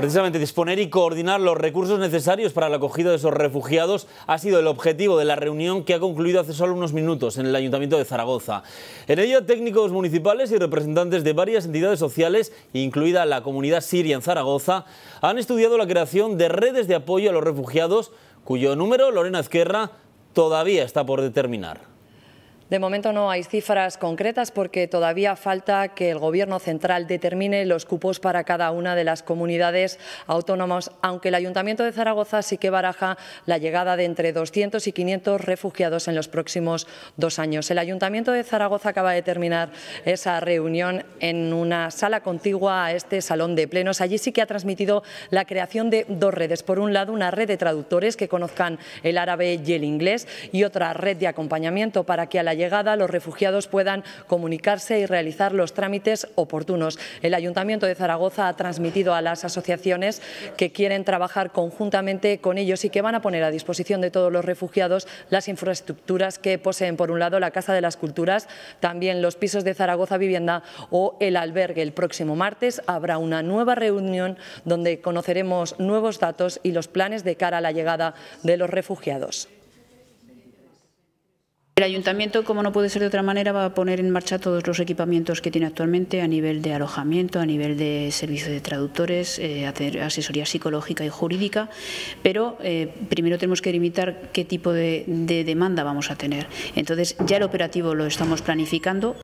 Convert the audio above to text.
Precisamente disponer y coordinar los recursos necesarios para la acogida de esos refugiados ha sido el objetivo de la reunión que ha concluido hace solo unos minutos en el Ayuntamiento de Zaragoza. En ella, técnicos municipales y representantes de varias entidades sociales, incluida la comunidad siria en Zaragoza, han estudiado la creación de redes de apoyo a los refugiados, cuyo número, Lorena Esquerra, todavía está por determinar. De momento no hay cifras concretas porque todavía falta que el Gobierno central determine los cupos para cada una de las comunidades autónomas, aunque el Ayuntamiento de Zaragoza sí que baraja la llegada de entre 200 y 500 refugiados en los próximos dos años. El Ayuntamiento de Zaragoza acaba de terminar esa reunión en una sala contigua a este salón de plenos. Allí sí que ha transmitido la creación de dos redes. Por un lado, una red de traductores que conozcan el árabe y el inglés y otra red de acompañamiento para que a la llegada los refugiados puedan comunicarse y realizar los trámites oportunos. El Ayuntamiento de Zaragoza ha transmitido a las asociaciones que quieren trabajar conjuntamente con ellos y que van a poner a disposición de todos los refugiados las infraestructuras que poseen, por un lado, la Casa de las Culturas, también los pisos de Zaragoza Vivienda o el albergue. El próximo martes habrá una nueva reunión donde conoceremos nuevos datos y los planes de cara a la llegada de los refugiados. El ayuntamiento, como no puede ser de otra manera, va a poner en marcha todos los equipamientos que tiene actualmente a nivel de alojamiento, a nivel de servicio de traductores, eh, hacer asesoría psicológica y jurídica, pero eh, primero tenemos que limitar qué tipo de demanda vamos a tener. Entonces, ya el operativo lo estamos planificando.